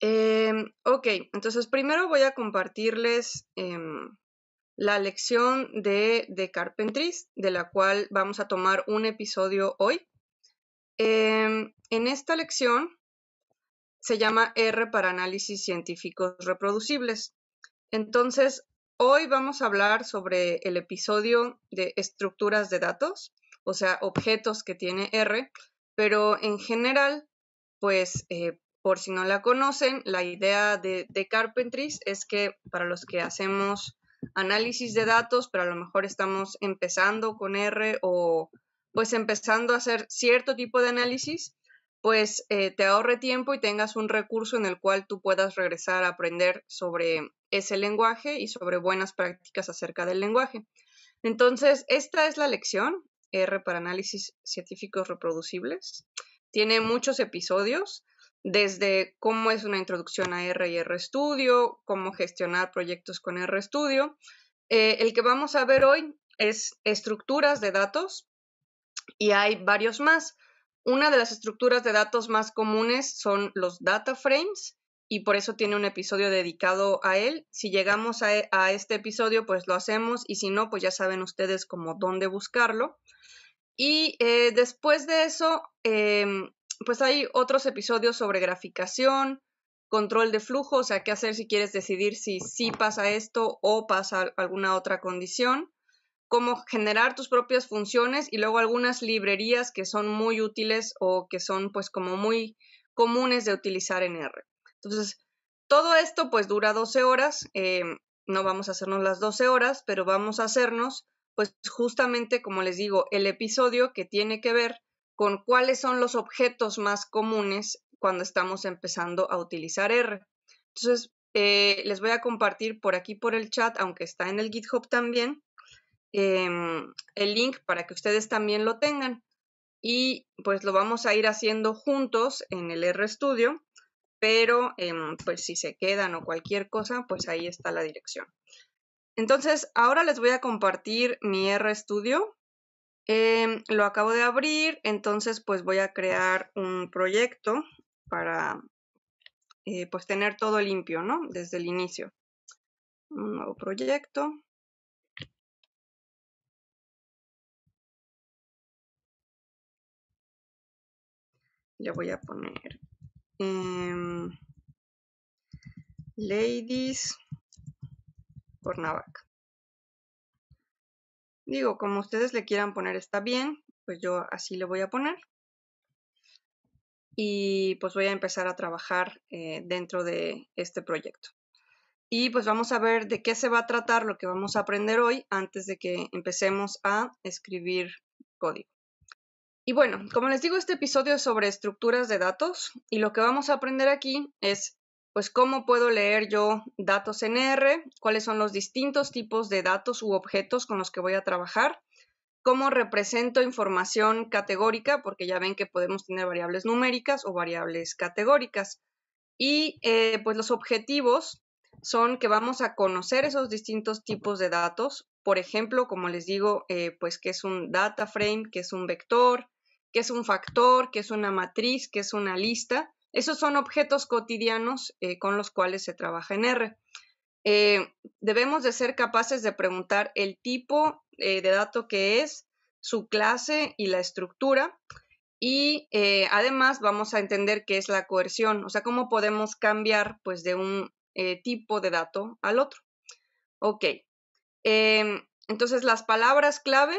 Em, ok, entonces primero voy a compartirles em, la lección de, de Carpentries, de la cual vamos a tomar un episodio hoy. Em, en esta lección se llama R para análisis científicos reproducibles. Entonces, hoy vamos a hablar sobre el episodio de estructuras de datos, o sea, objetos que tiene R, pero en general, pues eh, por si no la conocen, la idea de, Carpentries es que para los que hacemos análisis de datos, pero a lo mejor estamos empezando con R o pues empezando a hacer cierto tipo de análisis, pues eh, te ahorre tiempo y tengas un recurso en el cual tú puedas regresar a aprender sobre ese lenguaje y sobre buenas prácticas acerca del lenguaje. Entonces, esta es la lección R para análisis científicos reproducibles. Tiene muchos episodios desde cómo es una introducción a R y Studio, cómo gestionar proyectos con RStudio. Eh, el que vamos a ver hoy es estructuras de datos y hay varios más. Una de las estructuras de datos más comunes son los data frames y por eso tiene un episodio dedicado a él. Si llegamos a, este episodio, pues lo hacemos y si no, pues ya saben ustedes como dónde buscarlo. Y eh, después de eso, em, pues hay otros episodios sobre graficación, control de flujo, o sea, qué hacer si quieres decidir si sí pasa esto o pasa alguna otra condición, cómo generar tus propias funciones y luego algunas librerías que son muy útiles o que son pues como muy comunes de utilizar en R. Entonces, todo esto pues dura 12 horas, eh, no vamos a hacernos las 12 horas, pero vamos a hacernos pues justamente, como les digo, el episodio que tiene que ver con cuáles son los objetos más comunes cuando estamos empezando a utilizar R. Entonces, eh, les voy a compartir por aquí, por el chat, aunque está en el GitHub también, em, el link para que ustedes también lo tengan. Y pues lo vamos a ir haciendo juntos en el RStudio, pero em, pues si se quedan o cualquier cosa, pues ahí está la dirección. Entonces, ahora les voy a compartir mi RStudio Em, lo acabo de abrir, entonces pues voy a crear un proyecto para eh, pues tener todo limpio, ¿no? Desde el inicio. Un nuevo proyecto. Le voy a poner em, Ladies Ladies Navac. Digo, como ustedes le quieran poner está bien, pues yo así le voy a poner. Y pues voy a empezar a trabajar eh, dentro de este proyecto. Y pues vamos a ver de qué se va a tratar lo que vamos a aprender hoy antes de que empecemos a escribir código. Y bueno, como les digo, este episodio es sobre estructuras de datos y lo que vamos a aprender aquí es pues cómo puedo leer yo datos en R, cuáles son los distintos tipos de datos u objetos con los que voy a trabajar, cómo represento información categórica, porque ya ven que podemos tener variables numéricas o variables categóricas. Y eh, pues los objetivos son que vamos a conocer esos distintos tipos de datos, por ejemplo, como les digo, eh, pues qué es un data frame, qué es un vector, qué es un factor, qué es una matriz, qué es una lista, esos son objetos cotidianos eh, con los cuales se trabaja en R. Eh, debemos de ser capaces de preguntar el tipo eh, de dato que es, su clase y la estructura. Y además vamos a entender qué es la coerción, o sea, cómo podemos cambiar pues, de un tipo de dato al otro. Ok. Em, entonces, las palabras clave,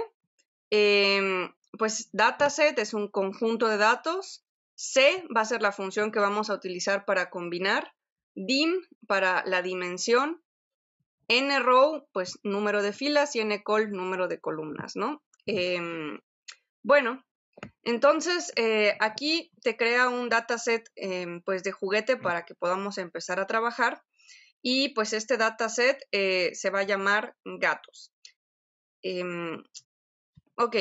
em, pues dataset es un conjunto de datos C va a ser la función que vamos a utilizar para combinar, dim para la dimensión, nrow, pues número de filas y ncol, número de columnas, ¿no? Em, bueno, entonces eh, aquí te crea un dataset em, pues de juguete para que podamos empezar a trabajar y pues este dataset eh, se va a llamar gatos. Em, ok,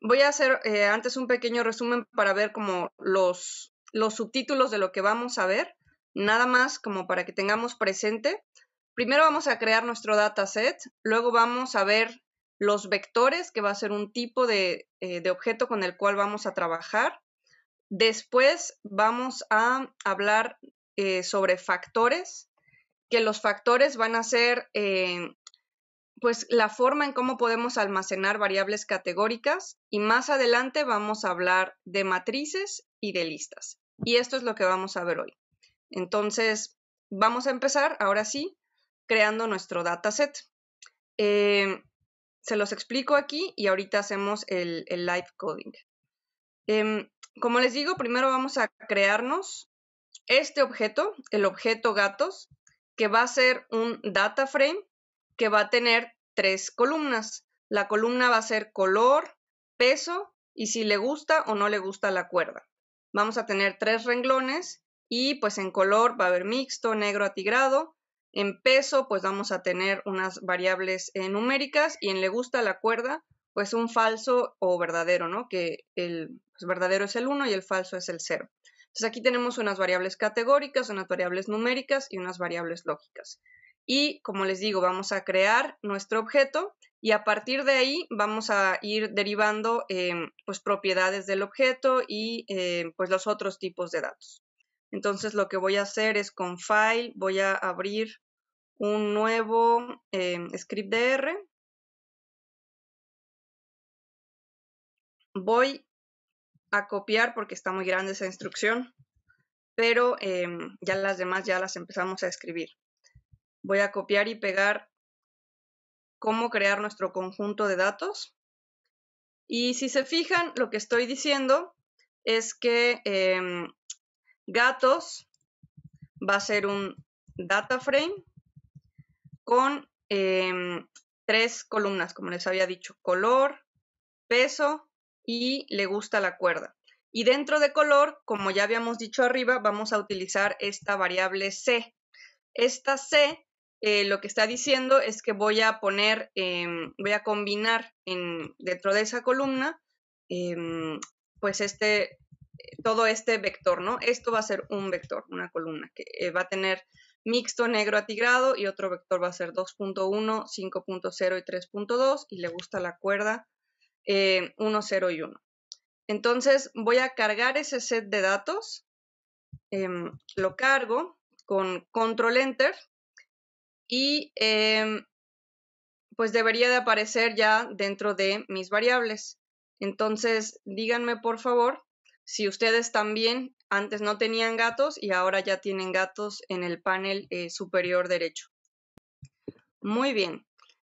Voy a hacer eh, antes un pequeño resumen para ver como los, los subtítulos de lo que vamos a ver, nada más como para que tengamos presente. Primero vamos a crear nuestro dataset, luego vamos a ver los vectores, que va a ser un tipo de, eh, objeto con el cual vamos a trabajar. Después vamos a hablar eh, sobre factores, que los factores van a ser pues la forma en cómo podemos almacenar variables categóricas y más adelante vamos a hablar de matrices y de listas. Y esto es lo que vamos a ver hoy. Entonces, vamos a empezar ahora sí creando nuestro dataset. Eh, se los explico aquí y ahorita hacemos el, live coding. Em, como les digo, primero vamos a crearnos este objeto, el objeto gatos, que va a ser un data frame que va a tener tres columnas. La columna va a ser color, peso y si le gusta o no le gusta la cuerda. Vamos a tener tres renglones y pues en color va a haber mixto, negro atigrado. En peso pues vamos a tener unas variables eh, numéricas y en le gusta la cuerda pues un falso o verdadero, ¿no? Que el pues, verdadero es el 1 y el falso es el 0. Entonces aquí tenemos unas variables categóricas, unas variables numéricas y unas variables lógicas y como les digo, vamos a crear nuestro objeto y a partir de ahí vamos a ir derivando em, pues propiedades del objeto y em, pues los otros tipos de datos. Entonces lo que voy a hacer es con file voy a abrir un nuevo em, script de R. Voy a copiar porque está muy grande esa instrucción, pero ya las demás ya las empezamos a escribir voy a copiar y pegar cómo crear nuestro conjunto de datos. Y si se fijan, lo que estoy diciendo es que em, gatos va a ser un data frame con em, tres columnas, como les había dicho, color, peso y le gusta la cuerda. Y dentro de color, como ya habíamos dicho arriba, vamos a utilizar esta variable C. Esta C eh, lo que está diciendo es que voy a poner, em, voy a combinar dentro de esa columna, em, pues este, todo este vector, ¿no? Esto va a ser un vector, una columna, que eh, va a tener mixto, negro, atigrado, y otro vector va a ser 2.1, 5.0 y 3.2, y le gusta la cuerda 1, eh, 0 y 1. Entonces voy a cargar ese set de datos, em, lo cargo con control enter, y em, pues debería de aparecer ya dentro de mis variables. Entonces, díganme por favor si ustedes también antes no tenían gatos y ahora ya tienen gatos en el panel eh, superior derecho. Muy bien.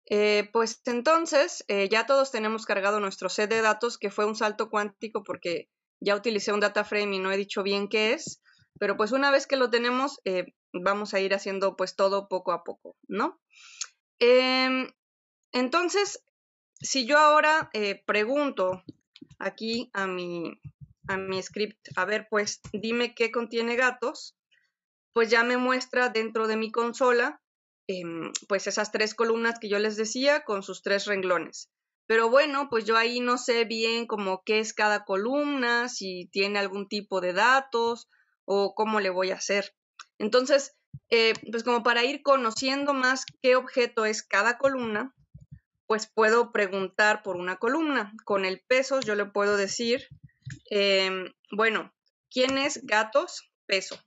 Eh, pues entonces eh, ya todos tenemos cargado nuestro set de datos, que fue un salto cuántico porque ya utilicé un data frame y no he dicho bien qué es, pero pues una vez que lo tenemos, eh, vamos a ir haciendo pues todo poco a poco, ¿no? Em, entonces, si yo ahora eh, pregunto aquí a mi, a mi script, a ver, pues dime qué contiene gatos, pues ya me muestra dentro de mi consola em, pues esas tres columnas que yo les decía con sus tres renglones. Pero bueno, pues yo ahí no sé bien como qué es cada columna, si tiene algún tipo de datos, o cómo le voy a hacer. Entonces, eh, pues como para ir conociendo más qué objeto es cada columna, pues puedo preguntar por una columna. Con el peso yo le puedo decir, em, bueno, ¿quién es gatos? Peso.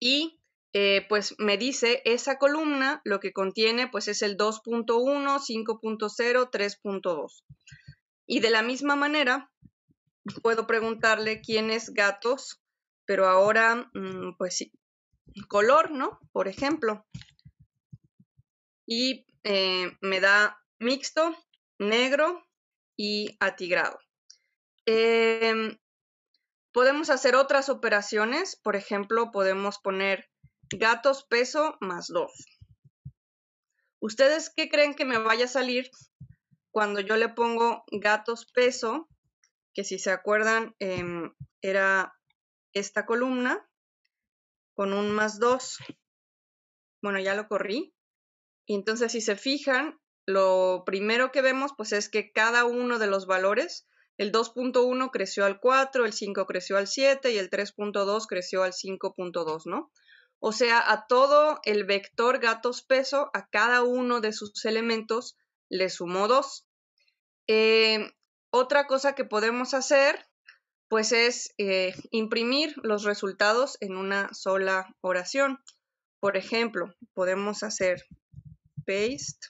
Y eh, pues me dice esa columna, lo que contiene pues es el 2.1, 5.0, 3.2. Y de la misma manera, puedo preguntarle quién es gatos, pero ahora, mm, pues sí, color, ¿no? Por ejemplo. Y eh, me da mixto, negro y atigrado. Em, podemos hacer otras operaciones, por ejemplo, podemos poner gatos peso más 2. ¿Ustedes qué creen que me vaya a salir cuando yo le pongo gatos peso que si se acuerdan em, era esta columna con un más 2. Bueno, ya lo corrí. Y entonces si se fijan, lo primero que vemos pues es que cada uno de los valores, el 2.1 creció al 4, el 5 creció al 7 y el 3.2 creció al 5.2, ¿no? O sea, a todo el vector gatos peso, a cada uno de sus elementos le sumó 2. Otra cosa que podemos hacer, pues es eh, imprimir los resultados en una sola oración. Por ejemplo, podemos hacer paste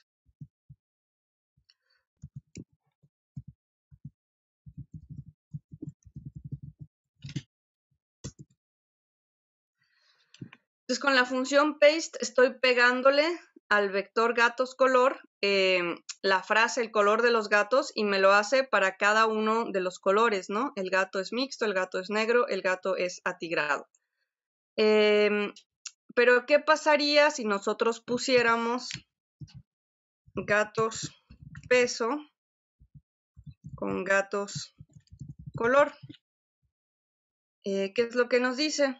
Entonces con la función paste estoy pegándole al vector gatos color em, la frase el color de los gatos y me lo hace para cada uno de los colores, ¿no? El gato es mixto, el gato es negro, el gato es atigrado. Em, pero, ¿qué pasaría si nosotros pusiéramos gatos peso con gatos color? Eh, ¿Qué es lo que nos dice?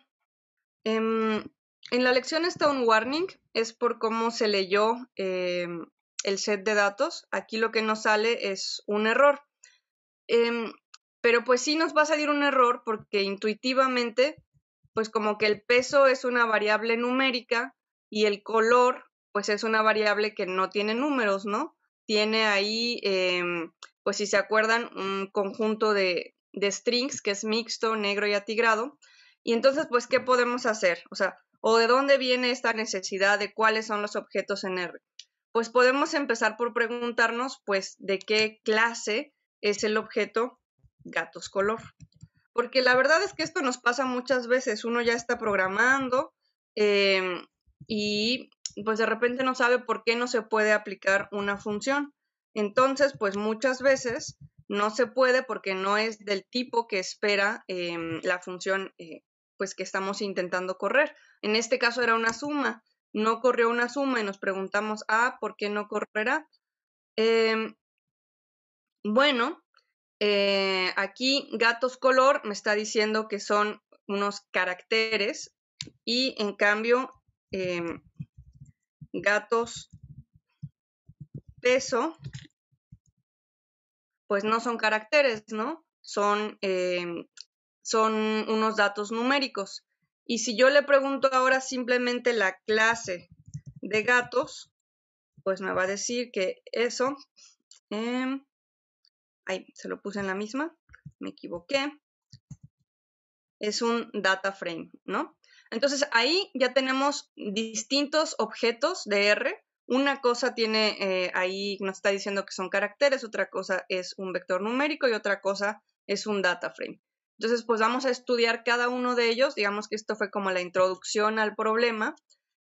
Em, en la lección está un warning, es por cómo se leyó em, el set de datos. Aquí lo que nos sale es un error. Em, pero pues sí nos va a salir un error porque intuitivamente, pues como que el peso es una variable numérica y el color, pues es una variable que no tiene números, ¿no? Tiene ahí, em, pues si se acuerdan, un conjunto de, de strings que es mixto, negro y atigrado. Y entonces, pues, ¿qué podemos hacer? O sea, o de dónde viene esta necesidad de cuáles son los objetos en R. Pues podemos empezar por preguntarnos, pues, de qué clase es el objeto gatos color. Porque la verdad es que esto nos pasa muchas veces. Uno ya está programando em, y pues de repente no sabe por qué no se puede aplicar una función. Entonces, pues muchas veces no se puede porque no es del tipo que espera em, la función eh, pues que estamos intentando correr. En este caso era una suma, no corrió una suma y nos preguntamos, ah, ¿por qué no correrá? Em, bueno, eh, aquí gatos color me está diciendo que son unos caracteres y en cambio em, gatos peso pues no son caracteres, ¿no? Son, em, son unos datos numéricos. Y si yo le pregunto ahora simplemente la clase de gatos, pues me va a decir que eso, em, ahí, se lo puse en la misma, me equivoqué, es un data frame, ¿no? Entonces ahí ya tenemos distintos objetos de R. Una cosa tiene eh, ahí, nos está diciendo que son caracteres, otra cosa es un vector numérico y otra cosa es un data frame. Entonces, pues vamos a estudiar cada uno de ellos, digamos que esto fue como la introducción al problema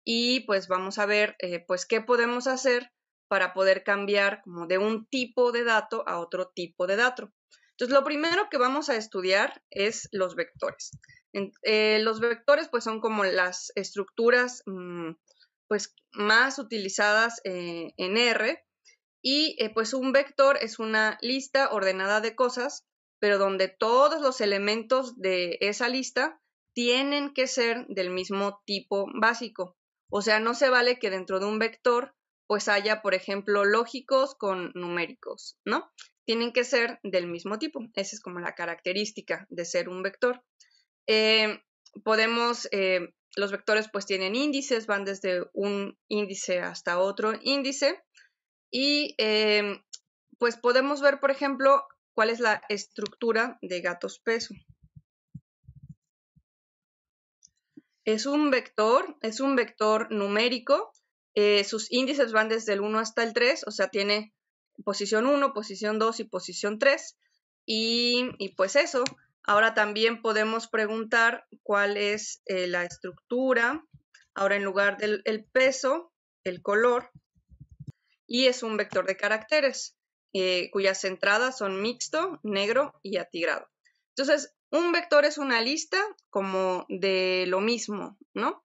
y pues vamos a ver eh, pues qué podemos hacer para poder cambiar como de un tipo de dato a otro tipo de dato. Entonces, lo primero que vamos a estudiar es los vectores. Eh, los vectores pues son como las estructuras mm, pues más utilizadas eh, en R y pues un vector es una lista ordenada de cosas pero donde todos los elementos de esa lista tienen que ser del mismo tipo básico. O sea, no se vale que dentro de un vector pues haya, por ejemplo, lógicos con numéricos, ¿no? Tienen que ser del mismo tipo. Esa es como la característica de ser un vector. Eh, podemos, eh, los vectores pues tienen índices, van desde un índice hasta otro índice. Y eh, pues podemos ver, por ejemplo, cuál es la estructura de gatos peso. Es un vector, es un vector numérico. Eh, sus índices van desde el 1 hasta el 3, o sea, tiene posición 1, posición 2 y posición 3. Y, y pues eso. Ahora también podemos preguntar cuál es eh, la estructura. Ahora en lugar del peso, el color. Y es un vector de caracteres. Eh, cuyas entradas son mixto, negro y atigrado. Entonces, un vector es una lista como de lo mismo, ¿no?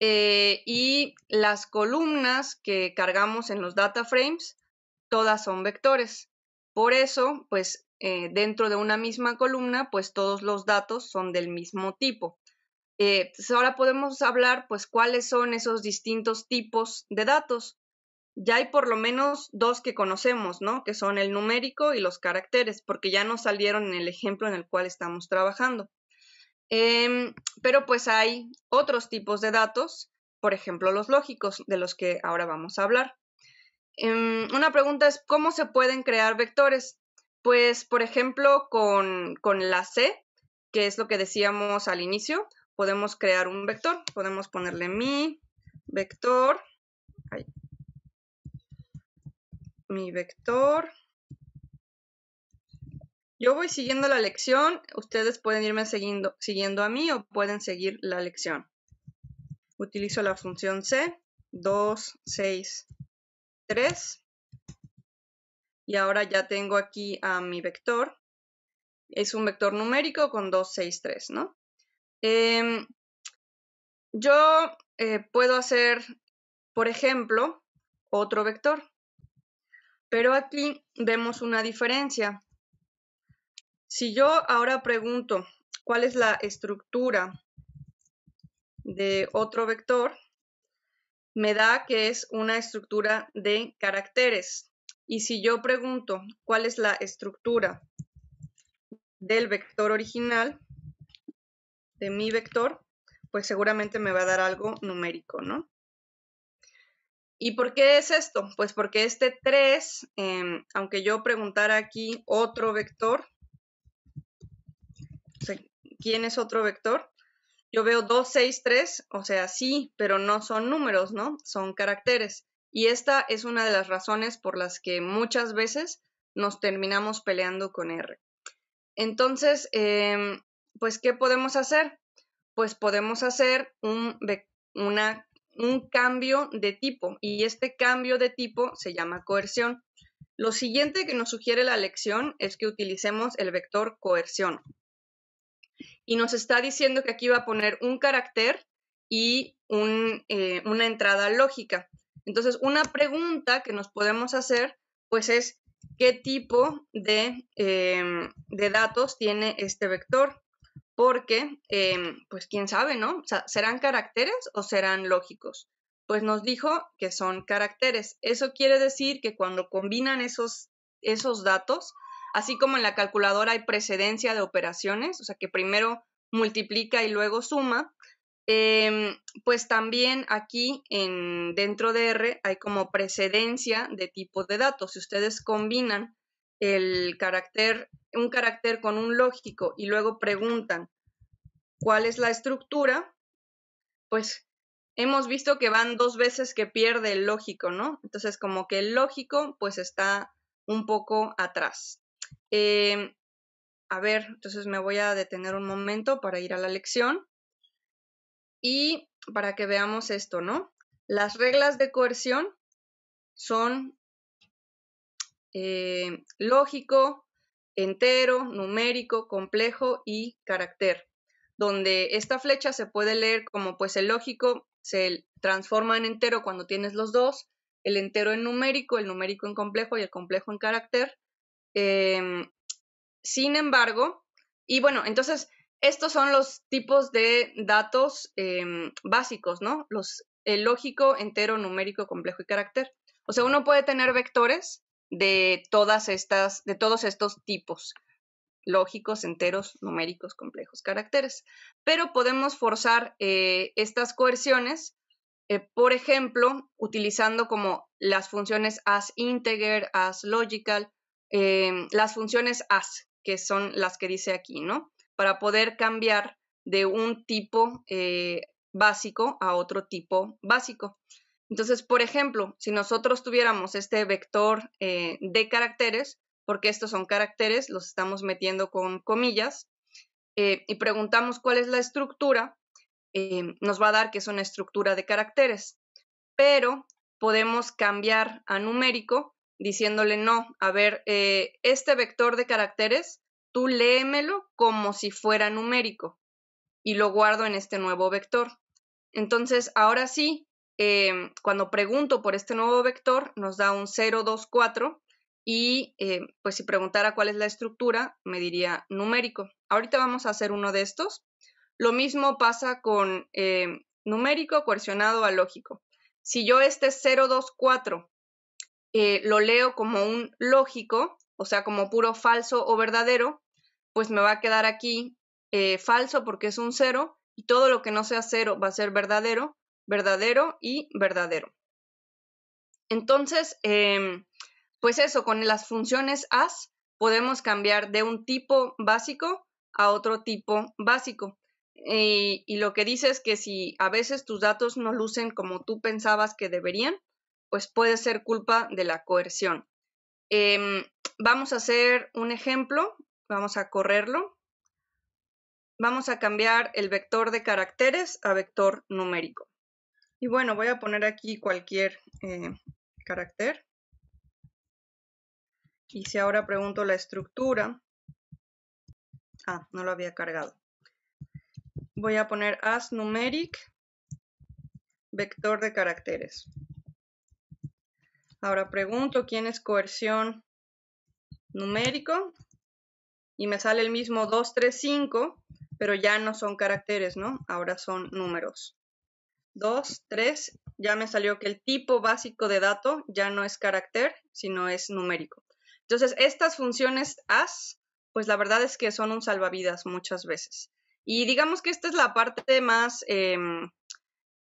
Eh, y las columnas que cargamos en los data frames, todas son vectores. Por eso, pues eh, dentro de una misma columna, pues todos los datos son del mismo tipo. Pues, ahora podemos hablar, pues, cuáles son esos distintos tipos de datos ya hay por lo menos dos que conocemos, ¿no? Que son el numérico y los caracteres, porque ya no salieron en el ejemplo en el cual estamos trabajando. Em, pero pues hay otros tipos de datos, por ejemplo los lógicos, de los que ahora vamos a hablar. Em, una pregunta es, ¿cómo se pueden crear vectores? Pues, por ejemplo, con, con la C, que es lo que decíamos al inicio, podemos crear un vector, podemos ponerle mi vector, mi vector. Yo voy siguiendo la lección, ustedes pueden irme siguiendo, siguiendo a mí o pueden seguir la lección. Utilizo la función C, 2, 6, 3. Y ahora ya tengo aquí a mi vector. Es un vector numérico con 2, 6, 3, ¿no? Em, yo eh, puedo hacer, por ejemplo, otro vector. Pero aquí vemos una diferencia. Si yo ahora pregunto cuál es la estructura de otro vector, me da que es una estructura de caracteres. Y si yo pregunto cuál es la estructura del vector original, de mi vector, pues seguramente me va a dar algo numérico, ¿no? ¿Y por qué es esto? Pues porque este 3, em, aunque yo preguntara aquí otro vector, ¿quién es otro vector? Yo veo 2, 6, 3, o sea, sí, pero no son números, ¿no? Son caracteres. Y esta es una de las razones por las que muchas veces nos terminamos peleando con R. Entonces, em, pues, ¿qué podemos hacer? Pues podemos hacer un, una un cambio de tipo y este cambio de tipo se llama coerción. Lo siguiente que nos sugiere la lección es que utilicemos el vector coerción. Y nos está diciendo que aquí va a poner un carácter y eh, una entrada lógica. Entonces, una pregunta que nos podemos hacer, pues es, ¿qué tipo de em, datos tiene este vector? porque, em, pues quién sabe, ¿no? O sea, ¿Serán caracteres o serán lógicos? Pues nos dijo que son caracteres. Eso quiere decir que cuando combinan esos, esos datos, así como en la calculadora hay precedencia de operaciones, o sea, que primero multiplica y luego suma, em, pues también aquí en, dentro de R hay como precedencia de tipos de datos. Si ustedes combinan el carácter, un carácter con un lógico y luego preguntan cuál es la estructura, pues hemos visto que van dos veces que pierde el lógico, ¿no? Entonces como que el lógico pues está un poco atrás. Em, a ver, entonces me voy a detener un momento para ir a la lección y para que veamos esto, ¿no? Las reglas de coerción son eh, lógico, entero, numérico, complejo y carácter, donde esta flecha se puede leer como pues el lógico se transforma en entero cuando tienes los dos, el entero en numérico, el numérico en complejo y el complejo en carácter. Em, sin embargo, y bueno, entonces estos son los tipos de datos em, básicos, ¿no? Los el lógico, entero, numérico, complejo y carácter. O sea, uno puede tener vectores de todas estas, de todos estos tipos lógicos, enteros, numéricos, complejos, caracteres. Pero podemos forzar eh, estas coerciones, eh, por ejemplo, utilizando como las funciones as integer, as logical, eh, las funciones as, que son las que dice aquí, ¿no? Para poder cambiar de un tipo básico a otro tipo básico. Entonces, por ejemplo, si nosotros tuviéramos este vector eh, de caracteres, porque estos son caracteres, los estamos metiendo con comillas, eh, y preguntamos cuál es la estructura, eh, nos va a dar que es una estructura de caracteres, pero podemos cambiar a numérico diciéndole no, a ver, este vector de caracteres, tú léemelo como si fuera numérico y lo guardo en este nuevo vector. Entonces, ahora sí, Em, cuando pregunto por este nuevo vector, nos da un 0, 2, 4 y eh, pues si preguntara cuál es la estructura, me diría numérico. Ahorita vamos a hacer uno de estos. Lo mismo pasa con em, numérico coercionado a lógico. Si yo este 0, 2, 4 lo leo como un lógico, o sea, como puro falso o verdadero, pues me va a quedar aquí eh, falso porque es un 0 y todo lo que no sea 0 va a ser verdadero verdadero y verdadero. Entonces, em, pues eso, con las funciones as podemos cambiar de un tipo básico a otro tipo básico. Y, lo que dice es que si a veces tus datos no lucen como tú pensabas que deberían, pues puede ser culpa de la coerción. Em, vamos a hacer un ejemplo, vamos a correrlo. Vamos a cambiar el vector de caracteres a vector numérico. Y bueno, voy a poner aquí cualquier eh, carácter. Y si ahora pregunto la estructura, ah, no lo había cargado. Voy a poner as numeric vector de caracteres. Ahora pregunto quién es coerción numérico y me sale el mismo 235, pero ya no son caracteres, ¿no? Ahora son números dos, tres, ya me salió que el tipo básico de dato ya no es carácter, sino es numérico. Entonces, estas funciones as, pues la verdad es que son un salvavidas muchas veces. Y digamos que esta es la parte más, em,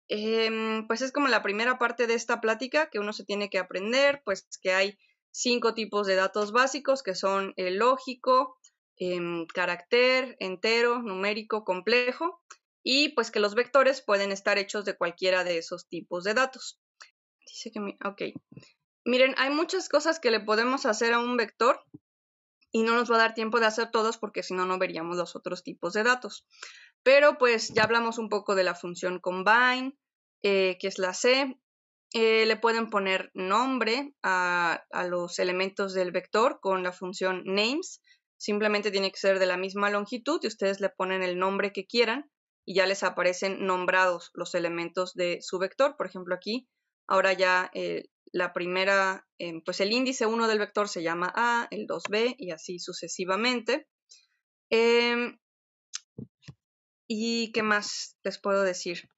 em, pues es como la primera parte de esta plática que uno se tiene que aprender, pues que hay cinco tipos de datos básicos que son el eh, lógico, em, carácter, entero, numérico, complejo y pues que los vectores pueden estar hechos de cualquiera de esos tipos de datos. Dice que, ok, miren, hay muchas cosas que le podemos hacer a un vector y no nos va a dar tiempo de hacer todos porque si no, no veríamos los otros tipos de datos. Pero pues ya hablamos un poco de la función combine, eh, que es la C. Eh, le pueden poner nombre a los elementos del vector con la función names. Simplemente tiene que ser de la misma longitud y ustedes le ponen el nombre que quieran y ya les aparecen nombrados los elementos de su vector. Por ejemplo, aquí, ahora ya eh, la primera, eh, pues el índice 1 del vector se llama A, el 2B y así sucesivamente. Em, ¿Y qué más les puedo decir?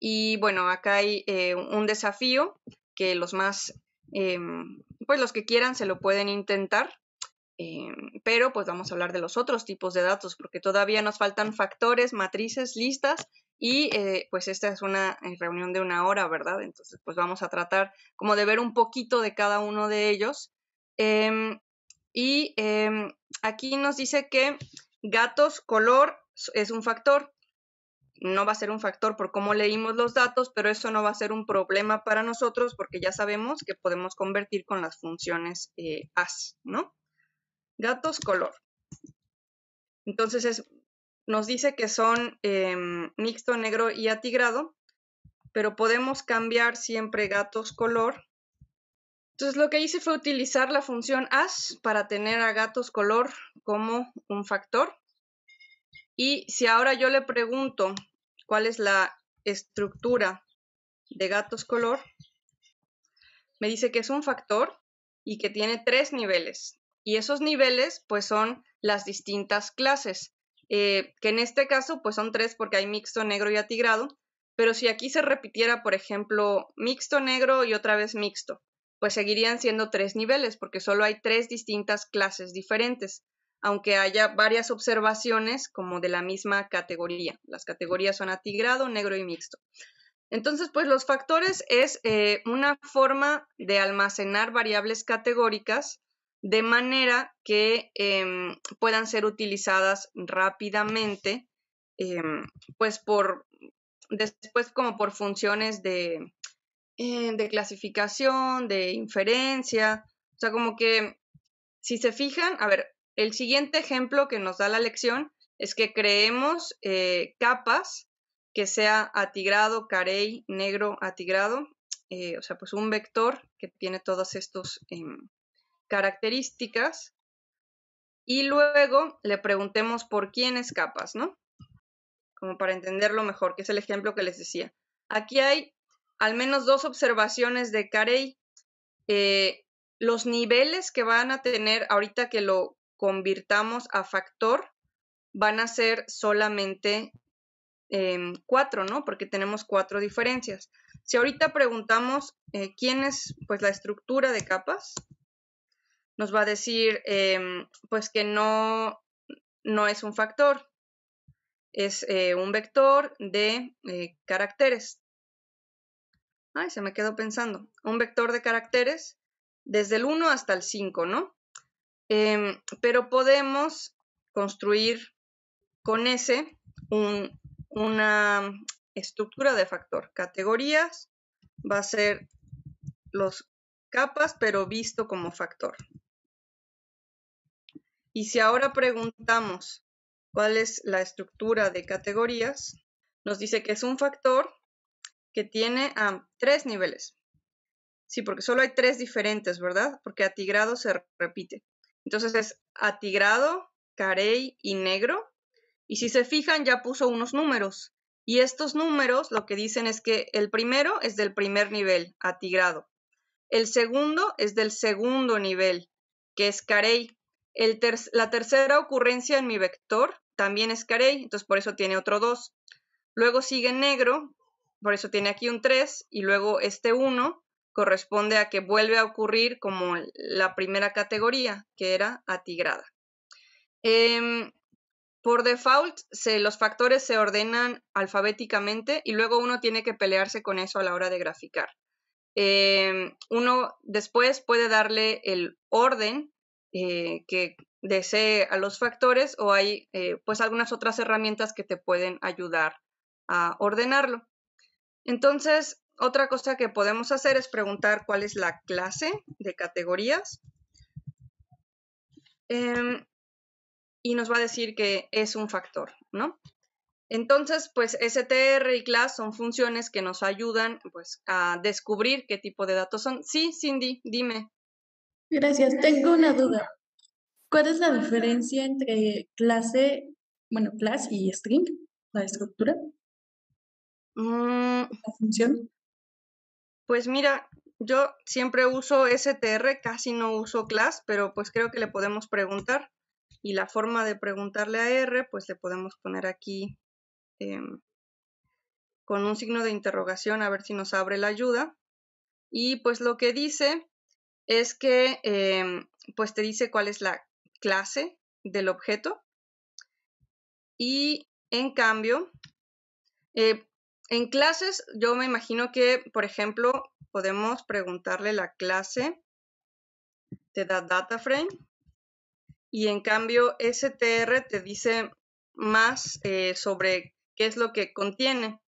Y bueno, acá hay eh, un desafío que los más, em, pues los que quieran se lo pueden intentar. Em, pero pues vamos a hablar de los otros tipos de datos porque todavía nos faltan factores, matrices, listas y eh, pues esta es una eh, reunión de una hora, ¿verdad? Entonces pues vamos a tratar como de ver un poquito de cada uno de ellos. Em, y em, aquí nos dice que gatos, color es un factor. No va a ser un factor por cómo leímos los datos, pero eso no va a ser un problema para nosotros porque ya sabemos que podemos convertir con las funciones eh, as, ¿no? Gatos color. Entonces nos dice que son em, mixto, negro y atigrado, pero podemos cambiar siempre gatos color. Entonces lo que hice fue utilizar la función as para tener a gatos color como un factor. Y si ahora yo le pregunto cuál es la estructura de gatos color, me dice que es un factor y que tiene tres niveles, y esos niveles, pues son las distintas clases, eh, que en este caso, pues son tres porque hay mixto, negro y atigrado. Pero si aquí se repitiera, por ejemplo, mixto, negro y otra vez mixto, pues seguirían siendo tres niveles porque solo hay tres distintas clases diferentes, aunque haya varias observaciones como de la misma categoría. Las categorías son atigrado, negro y mixto. Entonces, pues los factores es eh, una forma de almacenar variables categóricas de manera que em, puedan ser utilizadas rápidamente, em, pues por después como por funciones de, eh, de clasificación, de inferencia, o sea, como que si se fijan, a ver, el siguiente ejemplo que nos da la lección es que creemos eh, capas que sea atigrado, carey, negro, atigrado, eh, o sea, pues un vector que tiene todos estos em, características y luego le preguntemos por quién es capas ¿no? Como para entenderlo mejor, que es el ejemplo que les decía. Aquí hay al menos dos observaciones de Carey. Eh, los niveles que van a tener ahorita que lo convirtamos a factor van a ser solamente em, cuatro, ¿no? Porque tenemos cuatro diferencias. Si ahorita preguntamos eh, quién es pues la estructura de capas, nos va a decir em, pues que no, no es un factor, es eh, un vector de eh, caracteres. Ay, se me quedó pensando. Un vector de caracteres desde el 1 hasta el 5, ¿no? Em, pero podemos construir con ese una estructura de factor. Categorías va a ser los capas, pero visto como factor. Y si ahora preguntamos cuál es la estructura de categorías, nos dice que es un factor que tiene tres niveles. Sí, porque solo hay tres diferentes, ¿verdad? Porque atigrado se repite. Entonces es atigrado, carey y negro. Y si se fijan, ya puso unos números. Y estos números lo que dicen es que el primero es del primer nivel, atigrado. El segundo es del segundo nivel, que es carey la tercera ocurrencia en mi vector también es carey, entonces por eso tiene otro 2. Luego sigue negro, por eso tiene aquí un 3, y luego este 1 corresponde a que vuelve a ocurrir como la primera categoría, que era atigrada. Em, por default, los factores se ordenan alfabéticamente y luego uno tiene que pelearse con eso a la hora de graficar. Em, uno después puede darle el orden eh, que desee a los factores o hay eh, pues algunas otras herramientas que te pueden ayudar a ordenarlo. Entonces, otra cosa que podemos hacer es preguntar cuál es la clase de categorías. Em, y nos va a decir que es un factor, ¿no? Entonces, pues STR y class son funciones que nos ayudan pues, a descubrir qué tipo de datos son. Sí, Cindy, dime. Gracias. Tengo una duda. ¿Cuál es la diferencia entre clase, bueno, class y string, la estructura? Mm. la función. Pues mira, yo siempre uso str, casi no uso class, pero pues creo que le podemos preguntar. Y la forma de preguntarle a r, pues le podemos poner aquí em, con un signo de interrogación a ver si nos abre la ayuda. Y pues lo que dice es que em, pues te dice cuál es la clase del objeto y en cambio, eh, en clases yo me imagino que, por ejemplo, podemos preguntarle la clase, te da data y en cambio str te dice más eh, sobre qué es lo que contiene.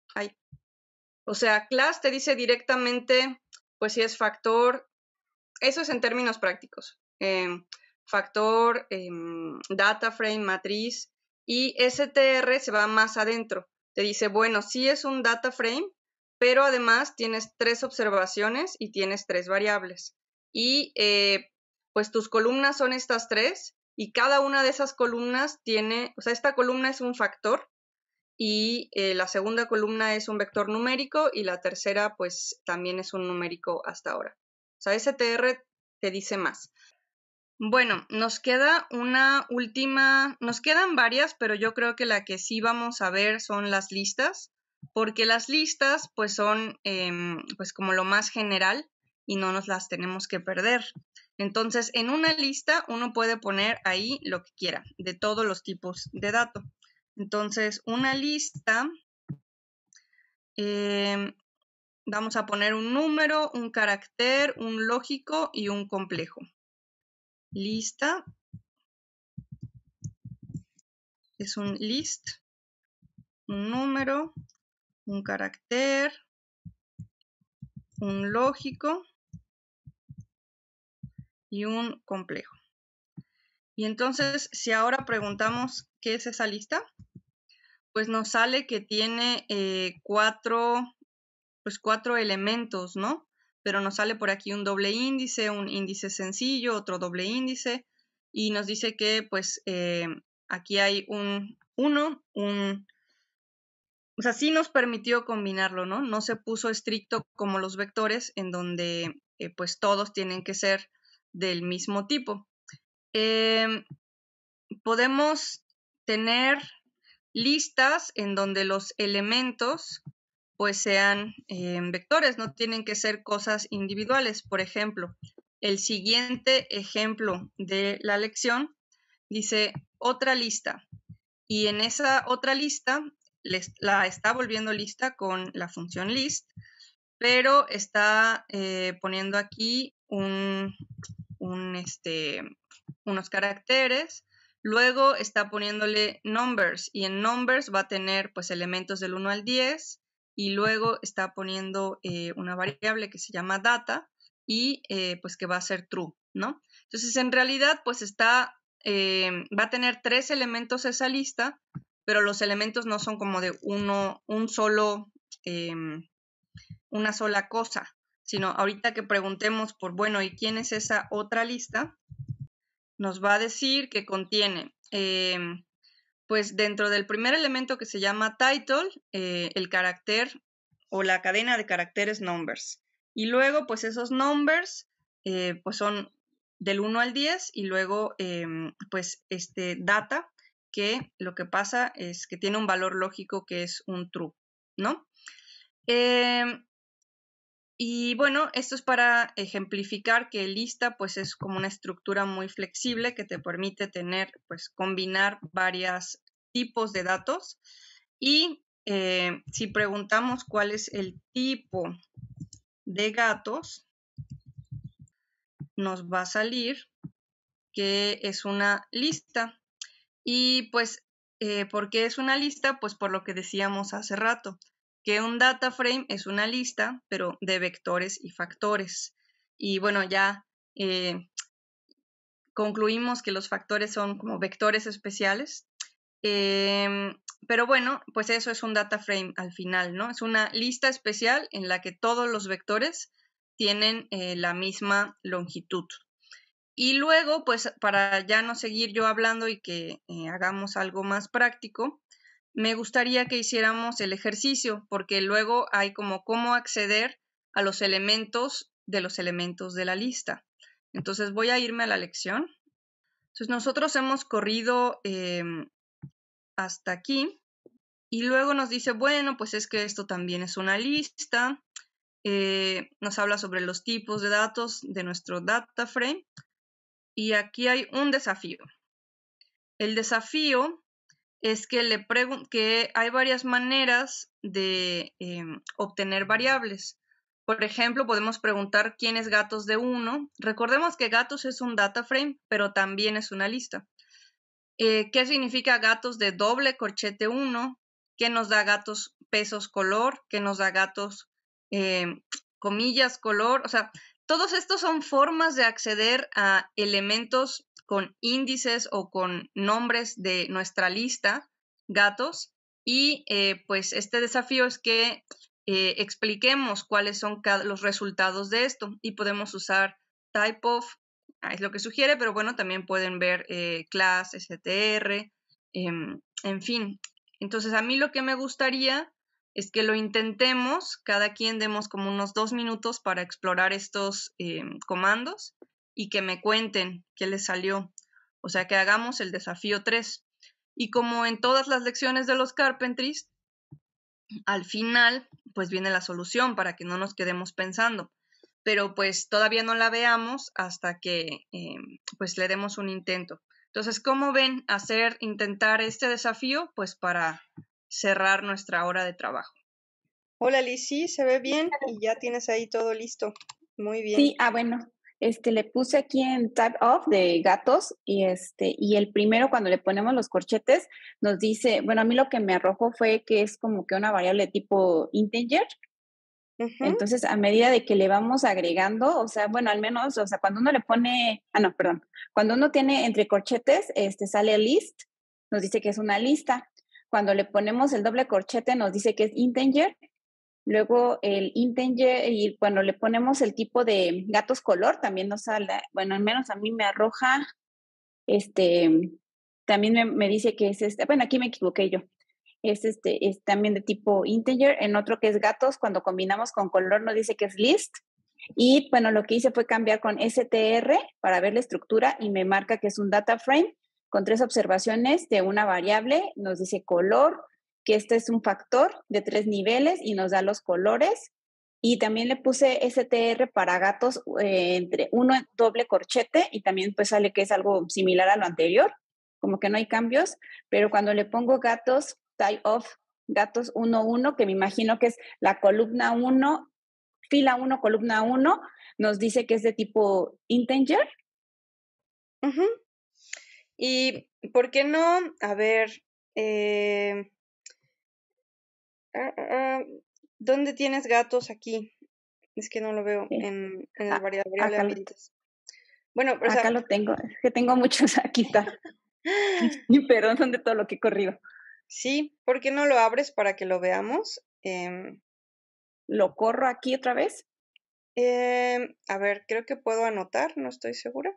O sea, class te dice directamente, pues si es factor, eso es en términos prácticos. Em, factor, em, data frame, matriz y STR se va más adentro. Te dice, bueno, sí es un data frame, pero además tienes tres observaciones y tienes tres variables. Y eh, pues tus columnas son estas tres y cada una de esas columnas tiene, o sea, esta columna es un factor y eh, la segunda columna es un vector numérico y la tercera pues también es un numérico hasta ahora. O sea, STR te dice más. Bueno, nos queda una última, nos quedan varias, pero yo creo que la que sí vamos a ver son las listas, porque las listas pues son em, pues como lo más general y no nos las tenemos que perder. Entonces, en una lista uno puede poner ahí lo que quiera, de todos los tipos de datos. Entonces, una lista em, Vamos a poner un número, un carácter, un lógico y un complejo. Lista. Es un list, un número, un carácter, un lógico y un complejo. Y entonces, si ahora preguntamos qué es esa lista, pues nos sale que tiene eh, cuatro pues, cuatro elementos, ¿no? Pero nos sale por aquí un doble índice, un índice sencillo, otro doble índice, y nos dice que pues eh, aquí hay un 1, un... O sea, sí nos permitió combinarlo, ¿no? No se puso estricto como los vectores en donde eh, pues todos tienen que ser del mismo tipo. Em, podemos tener listas en donde los elementos pues sean em, vectores, no tienen que ser cosas individuales. Por ejemplo, el siguiente ejemplo de la lección dice otra lista y en esa otra lista la está volviendo lista con la función list, pero está eh, poniendo aquí este, unos caracteres Luego está poniéndole numbers y en numbers va a tener pues elementos del 1 al 10 y luego está poniendo eh, una variable que se llama data y eh, pues que va a ser true, ¿no? Entonces, en realidad, pues está, em, va a tener tres elementos esa lista, pero los elementos no son como de uno, un solo, em, una sola cosa, sino ahorita que preguntemos por, bueno, ¿y quién es esa otra lista? Nos va a decir que contiene em, pues dentro del primer elemento que se llama title, eh, el carácter o la cadena de caracteres numbers. Y luego, pues esos numbers, eh, pues son del 1 al 10 y luego, em, pues este data, que lo que pasa es que tiene un valor lógico que es un true, ¿no? Em, y bueno, esto es para ejemplificar que lista pues es como una estructura muy flexible que te permite tener, pues combinar varios tipos de datos. Y eh, si preguntamos cuál es el tipo de gatos, nos va a salir que es una lista. Y pues, eh, ¿por qué es una lista? Pues por lo que decíamos hace rato que un data frame es una lista, pero de vectores y factores. Y bueno, ya eh, concluimos que los factores son como vectores especiales. Em, pero bueno, pues eso es un data frame al final, ¿no? Es una lista especial en la que todos los vectores tienen eh, la misma longitud. Y luego, pues para ya no seguir yo hablando y que eh, hagamos algo más práctico, me gustaría que hiciéramos el ejercicio, porque luego hay como cómo acceder a los elementos de los elementos de la lista. Entonces voy a irme a la lección. Entonces nosotros hemos corrido em, hasta aquí y luego nos dice, bueno, pues es que esto también es una lista. Eh, nos habla sobre los tipos de datos de nuestro data frame y aquí hay un desafío. El desafío es que, le que hay varias maneras de em, obtener variables. Por ejemplo, podemos preguntar quién es gatos de 1. Recordemos que gatos es un data frame, pero también es una lista. Eh, ¿Qué significa gatos de doble corchete 1? ¿Qué nos da gatos pesos color? ¿Qué nos da gatos em, comillas color? O sea, todos estos son formas de acceder a elementos con índices o con nombres de nuestra lista, gatos, y eh, pues este desafío es que eh, expliquemos cuáles son los resultados de esto y podemos usar type of, ah, es lo que sugiere, pero bueno, también pueden ver eh, class, str, em, en fin. Entonces a mí lo que me gustaría es que lo intentemos, cada quien demos como unos dos minutos para explorar estos em, comandos y que me cuenten qué les salió. O sea, que hagamos el desafío 3. Y como en todas las lecciones de los Carpentries, al final, pues viene la solución para que no nos quedemos pensando. Pero pues todavía no la veamos hasta que eh, pues le demos un intento. Entonces, ¿cómo ven hacer, intentar este desafío? Pues para cerrar nuestra hora de trabajo. Hola, Liz, se ve bien y ya tienes ahí todo listo. Muy bien. Sí, ah, bueno, este, le puse aquí en Type of de gatos y, este, y el primero cuando le ponemos los corchetes nos dice, bueno, a mí lo que me arrojó fue que es como que una variable tipo integer. Entonces, a medida de que le vamos agregando, o sea, bueno, al menos, o sea, cuando uno le pone, ah, no, perdón, cuando uno tiene entre corchetes, este, sale list, nos dice que es una lista. Cuando le ponemos el doble corchete, nos dice que es integer Luego el Integer, y cuando le ponemos el tipo de gatos color, también nos sale, bueno, al menos a mí me arroja, este, también me, dice que es este, bueno, aquí me equivoqué yo, es este, es también de tipo Integer, en otro que es gatos, cuando combinamos con color nos dice que es list, y bueno, lo que hice fue cambiar con str para ver la estructura y me marca que es un data frame con tres observaciones de una variable, nos dice color, que este es un factor de tres niveles y nos da los colores. Y también le puse STR para gatos eh, entre uno doble corchete y también pues sale que es algo similar a lo anterior, como que no hay cambios, pero cuando le pongo gatos tie off, gatos 1-1, que me imagino que es la columna 1, fila 1, columna 1, nos dice que es de tipo integer. ¿Y por qué no? A ver, eh, Ah, ah, ¿Dónde tienes gatos aquí? Es que no lo veo en, la el ah, variable de ambientes. Bueno, pero acá lo tengo, es que tengo muchos aquí está. Perdón, son de todo lo que he corrido. Sí, ¿por qué no lo abres para que lo veamos? Em ¿Lo corro aquí otra vez? Em, a ver, creo que puedo anotar, no estoy segura.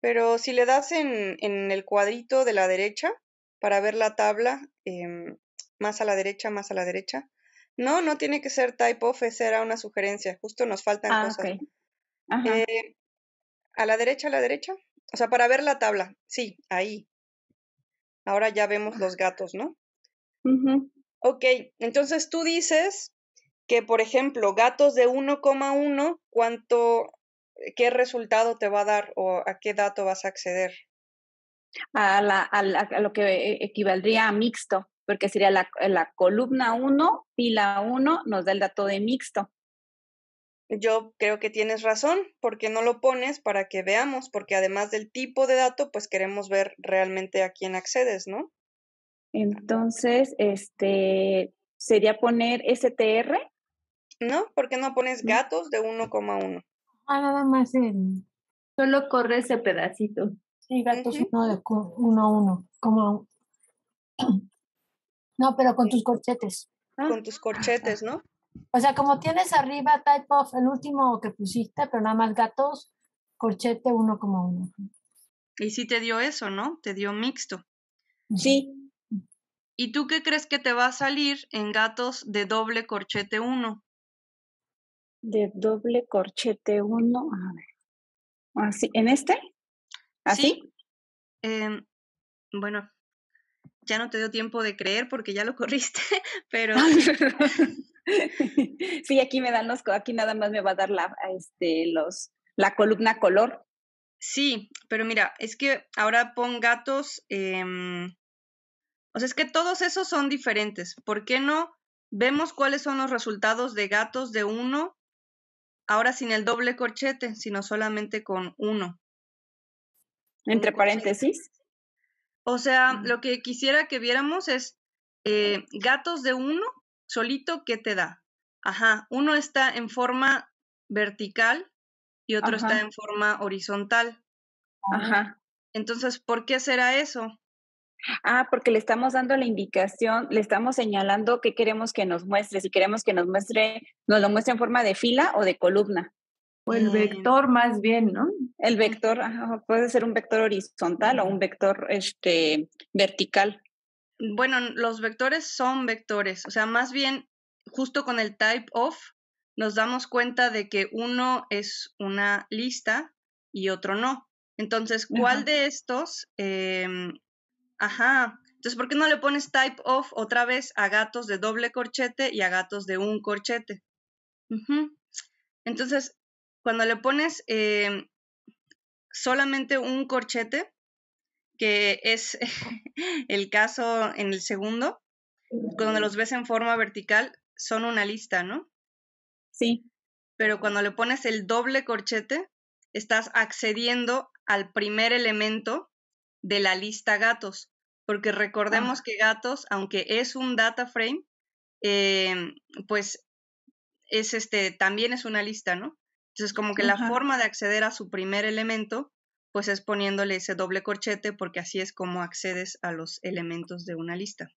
Pero si le das en, el cuadrito de la derecha para ver la tabla, em, más a la derecha, más a la derecha. No, no tiene que ser type of esa era una sugerencia, justo nos faltan ah, cosas. Eh, a la derecha, a la derecha, o sea, para ver la tabla, sí, ahí. Ahora ya vemos los gatos, ¿no? Ok, entonces tú dices que, por ejemplo, gatos de 1,1, ¿cuánto, qué resultado te va a dar o a qué dato vas a acceder? a lo que eh, equivaldría a mixto porque sería la, columna 1, pila 1, nos da el dato de mixto. Yo creo que tienes razón, porque no lo pones para que veamos, porque además del tipo de dato, pues queremos ver realmente a quién accedes, ¿no? Entonces, este sería poner STR. No, porque no pones mm. gatos de 1,1. Ah, nada más en solo corre ese pedacito. Sí, gatos 1,1. como no, pero con tus corchetes. Ah. Con tus corchetes, ¿no? O sea, como tienes arriba type of el último que pusiste, pero nada más gatos, corchete uno como uno. Y sí te dio eso, ¿no? Te dio mixto. Sí. ¿Y tú qué crees que te va a salir en gatos de doble corchete uno? De doble corchete uno, a ver. Así, ¿en este? ¿Así? Em, bueno, ya no te dio tiempo de creer porque ya lo corriste, pero... Ah, sí, aquí me dan los, aquí nada más me va a dar la, este, los, la columna color. Sí, pero mira, es que ahora pon gatos, em, o sea, es que todos esos son diferentes. ¿Por qué no vemos cuáles son los resultados de gatos de uno, ahora sin el doble corchete, sino solamente con uno? Entre paréntesis. O sea, lo que quisiera que viéramos es eh, gatos de uno solito, ¿qué te da? Ajá, uno está en forma vertical y otro está en forma horizontal. Ajá. Entonces, ¿por qué será eso? Ah, porque le estamos dando la indicación, le estamos señalando qué queremos que nos muestre, si queremos que nos muestre, nos lo muestre en forma de fila o de columna. O el em, vector más bien, ¿no? El vector puede ser un vector horizontal o un vector este, vertical. Bueno, los vectores son vectores, o sea, más bien justo con el type of nos damos cuenta de que uno es una lista y otro no. Entonces, ¿cuál de estos? Em, ajá. Entonces, ¿por qué no le pones type of otra vez a gatos de doble corchete y a gatos de un corchete? Entonces, cuando le pones eh, solamente un corchete, que es el caso en el segundo, cuando los ves en forma vertical, son una lista, ¿no? Sí. Pero cuando le pones el doble corchete, estás accediendo al primer elemento de la lista gatos, porque recordemos ah. que gatos, aunque es un data frame, eh, pues es este, también es una lista, ¿no? Entonces, como que la forma de acceder a su primer elemento, pues es poniéndole ese doble corchete, porque así es como accedes a los elementos de una lista.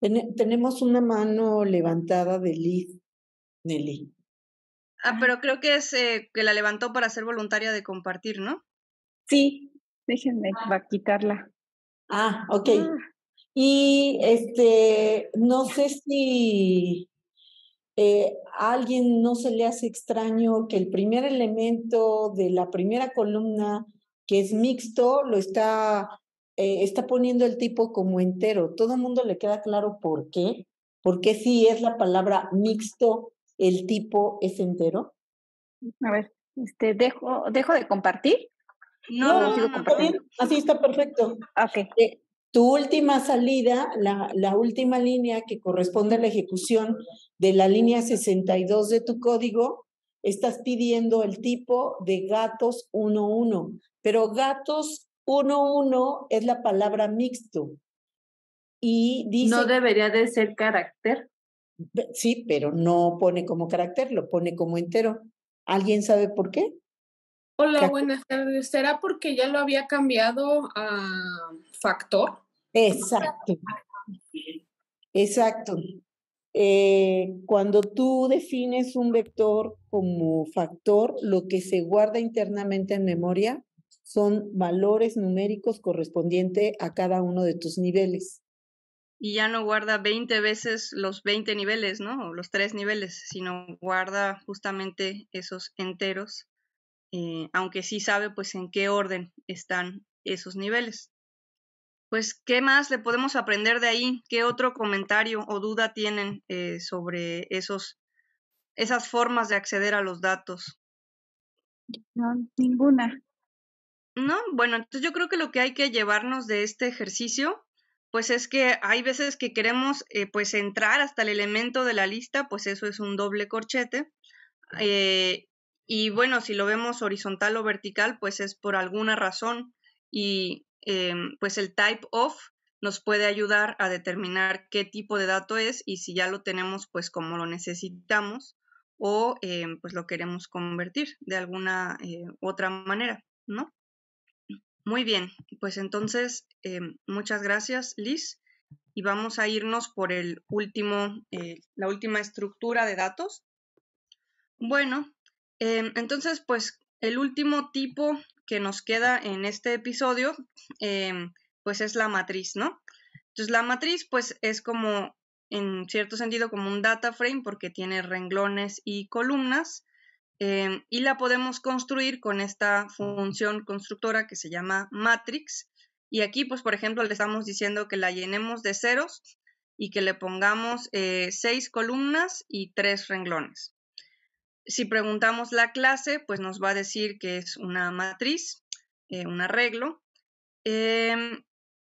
tenemos una mano levantada de Liz, Nelly. Ah, pero creo que es eh, que la levantó para ser voluntaria de compartir, ¿no? Sí, déjenme, va a quitarla. Ah, ok. Ah. Y este, no sé si eh, a alguien no se le hace extraño que el primer elemento de la primera columna, que es mixto, lo está, eh, está poniendo el tipo como entero. Todo el mundo le queda claro por qué, porque si es la palabra mixto, el tipo es entero. A ver, este, dejo, de compartir. No, no, Así está perfecto. Okay. Eh, tu última salida, la, última línea que corresponde a la ejecución de la línea 62 de tu código, estás pidiendo el tipo de gatos 1-1. pero gatos 1-1 es la palabra mixto. Y dice, no debería de ser carácter. Sí, pero no pone como carácter, lo pone como entero. ¿Alguien sabe por qué? Hola, buenas tardes. ¿Será porque ya lo había cambiado a factor. Exacto. Exacto. Eh, cuando tú defines un vector como factor, lo que se guarda internamente en memoria son valores numéricos correspondientes a cada uno de tus niveles. Y ya no guarda 20 veces los 20 niveles, ¿no? O los tres niveles, sino guarda justamente esos enteros, eh, aunque sí sabe pues en qué orden están esos niveles. Pues, ¿qué más le podemos aprender de ahí? ¿Qué otro comentario o duda tienen eh, sobre esos, esas formas de acceder a los datos? No, ninguna. No, bueno, entonces yo creo que lo que hay que llevarnos de este ejercicio, pues es que hay veces que queremos eh, pues entrar hasta el elemento de la lista, pues eso es un doble corchete. Eh, y bueno, si lo vemos horizontal o vertical, pues es por alguna razón. Y eh, pues el type of nos puede ayudar a determinar qué tipo de dato es y si ya lo tenemos, pues como lo necesitamos o eh, pues lo queremos convertir de alguna eh, otra manera, ¿no? Muy bien, pues entonces muchas gracias Liz y vamos a irnos por el último, la última estructura de datos. Bueno, entonces pues el último tipo que nos queda en este episodio, em, pues es la matriz, ¿no? Entonces la matriz, pues es como, en cierto sentido, como un data frame porque tiene renglones y columnas em, y la podemos construir con esta función constructora que se llama matrix. Y aquí, pues, por ejemplo, le estamos diciendo que la llenemos de ceros y que le pongamos eh, seis columnas y tres renglones. Si preguntamos la clase, pues nos va a decir que es una matriz, eh, un arreglo. Em,